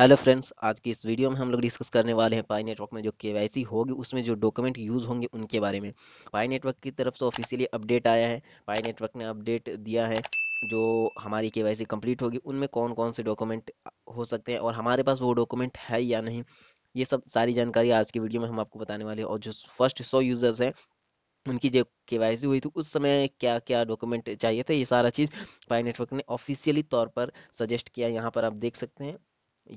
hello friends आज की इस वीडियो में हम लोग डिस्कस करने वाले हैं पाई नेटवर्क में जो के होगी उसमें जो डॉक्यूमेंट यूज़ होंगे उनके बारे में पाई नेटवर्क की तरफ से ऑफिशियली अपडेट आया है पाई नेटवर्क ने अपडेट दिया है जो हमारी के कंप्लीट होगी उनमें कौन कौन से डॉक्यूमेंट हो सकते हैं और हमारे पास वो डॉक्यूमेंट है या नहीं ये सब सारी जानकारी आज की वीडियो में हम आपको बताने वाले हैं और जो फर्स्ट सौ यूज़र्स हैं उनकी जो के हुई थी उस समय क्या क्या डॉक्यूमेंट चाहिए थे ये सारा चीज़ पाई नेटवर्क ने ऑफिशियली तौर पर सजेस्ट किया यहाँ पर आप देख सकते हैं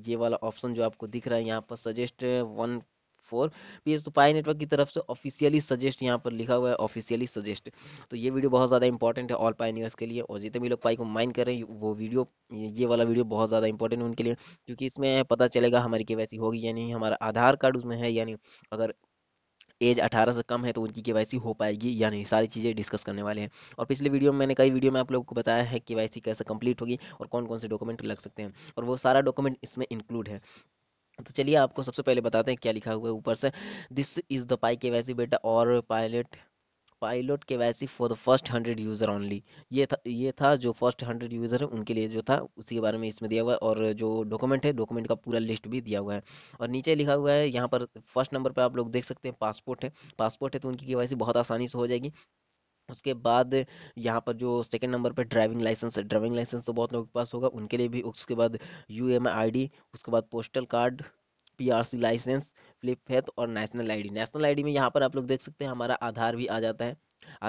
ये वाला ऑप्शन जो आपको दिख रहा है यहाँ पर सजेस्ट वन फोर पी तो पाई नेटवर्क की तरफ से ऑफिशियली सजेस्ट यहाँ पर लिखा हुआ है ऑफिशियली सजेस्ट तो ये वीडियो बहुत ज़्यादा इंपॉर्टेंट है ऑल पाइनियर्स के लिए और जितने भी लोग पाई को माइन कर रहे हैं वो वीडियो ये वाला वीडियो बहुत ज़्यादा इंपॉर्टेंट है उनके लिए क्योंकि इसमें पता चलेगा हमारी के होगी या नहीं हमारा आधार कार्ड उसमें है या नहीं अगर एज 18 से कम है तो उनकी के हो पाएगी या नहीं सारी चीज़ें डिस्कस करने वाले हैं और पिछले वीडियो में मैंने कई वीडियो में आप लोगों को बताया है के कैसे कंप्लीट होगी और कौन कौन से डॉक्यूमेंट लग सकते हैं और वो सारा डॉक्यूमेंट इसमें इंक्लूड है तो चलिए आपको सबसे पहले बताते हैं क्या लिखा हुआ है ऊपर से दिस इज़ द पाई के बेटा और पायलट पायलट के for the first hundred user only ये था ये था जो फर्स्ट हंड्रेड यूज़र है उनके लिए जो था उसी के बारे में इसमें दिया हुआ है और जो डॉक्यूमेंट है डॉक्यूमेंट का पूरा लिस्ट भी दिया हुआ है और नीचे लिखा हुआ है यहाँ पर फर्स्ट नंबर पर आप लोग देख सकते हैं पासपोर्ट है पासपोर्ट है तो उनकी के बहुत आसानी से हो जाएगी उसके बाद यहाँ पर जो सेकंड नंबर पर ड्राइविंग लाइसेंस है ड्राइविंग लाइसेंस तो बहुत लोगों के पास होगा उनके लिए भी उसके बाद यू एम आई डी उसके बाद postal card PRC licence PhilHealth और नेशनल आईडी नेशनल आईडी में यहाँ पर आप लोग देख सकते हैं हमारा आधार भी आ जाता है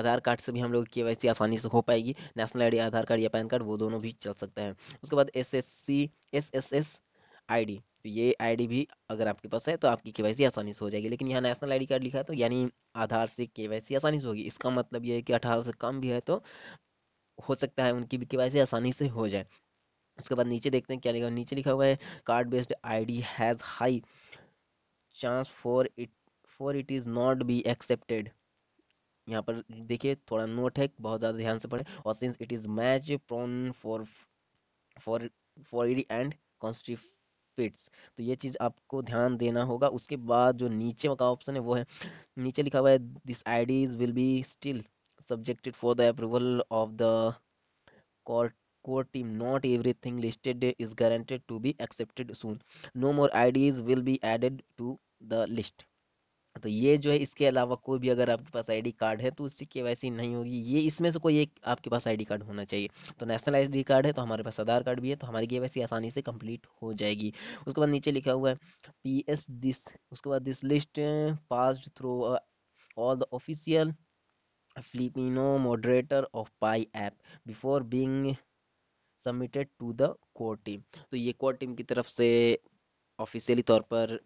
आधार कार्ड से भी हम लोग के वैसी आसानी से हो पाएगी नेशनल आईडी आधार कार्ड या पैन कार्ड वो दोनों भी चल सकते हैं उसके बाद S S C S S S I तो ये आईडी भी अगर आपके पास है तो आपकी केवाईसी आसानी से हो जाएगी लेकिन यहाँ नेशनल आईडी कार्ड लिखा है तो यानी आधार से केवाईसी आसानी से होगी इसका मतलब ये है कि अठारह से कम भी है तो हो सकता है उनकी भी केवाईसी आसानी से हो जाए उसके बाद नीचे देखते हैं क्या लिखा हुआ नीचे लिखा हुआ है card based ID has high chance for it for it is not be accepted यहाँ पर देखिए थोड़ा नोट है बहुत ज़्यादा ध्यान से पढ़े और since it is much prone for for for edit and counterfeits तो ये चीज़ आपको ध्यान देना होगा उसके बाद जो नीचे का ऑप्शन है वो है नीचे लिखा हुआ है this IDs will be still subjected for the approval of the core core team not everything listed is guaranteed to be accepted soon no more ids will be added to the list तो ये जो है इसके अलावा कोई भी अगर आपके पास आईडी कार्ड है तो उसकी केवाईसी नहीं होगी ये इसमें से कोई एक आपके पास आईडी कार्ड होना चाहिए तो नेशनल आईडी कार्ड है तो हमारे पास आधार कार्ड भी है तो हमारी केवाईसी आसानी से कंप्लीट हो जाएगी उसके बाद नीचे लिखा हुआ है पी एस दिस उसके बाद this list pass through all the official Filipino moderator of Pi app before being submitted to the core team तो ये कोर टीम की तरफ से ऑफिशियली तौर पर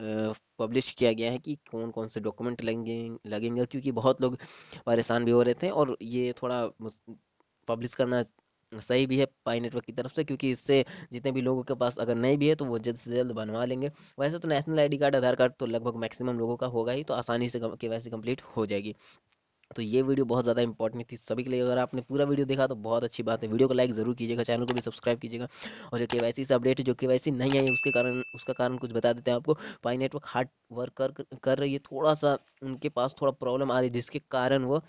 पब्लिश uh, किया गया है कि कौन कौन से डॉक्यूमेंट लगेंगे लगेंगे क्योंकि बहुत लोग परेशान भी हो रहे थे और ये थोड़ा पब्लिश करना सही भी है पाई नेटवर्क की तरफ से क्योंकि इससे जितने भी लोगों के पास अगर नहीं भी है तो वो जल्द से जल्द बनवा लेंगे वैसे तो national ID card Aadhaar card तो लगभग मैक्सिमम लोगों का होगा ही तो आसानी से के वैसे कंप्लीट हो जाएगी तो ये वीडियो बहुत ज़्यादा इंपॉर्टेंट थी सभी के लिए अगर आपने पूरा वीडियो देखा तो बहुत अच्छी बात है वीडियो को लाइक जरूर कीजिएगा चैनल को भी सब्सक्राइब कीजिएगा और जो के से अपडेट है जो के वाई नहीं आई उसके कारण उसका कारण कुछ बता देते हैं आपको पाई नेटवर्क हार्ड वर्क कर कर रही है थोड़ा सा उनके पास थोड़ा प्रॉब्लम आ रही है जिसके कारण वो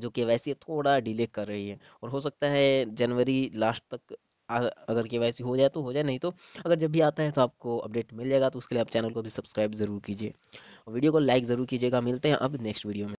जो के है थोड़ा डिले कर रही है और हो सकता है जनवरी लास्ट तक अगर के वाई हो जाए तो हो जाए नहीं तो अगर जब भी आता है तो आपको अपडेट मिल जाएगा तो उसके लिए आप चैनल को भी सब्सक्राइब जरूर कीजिए वीडियो को लाइक जरूर कीजिएगा मिलते हैं अब नेक्स्ट वीडियो में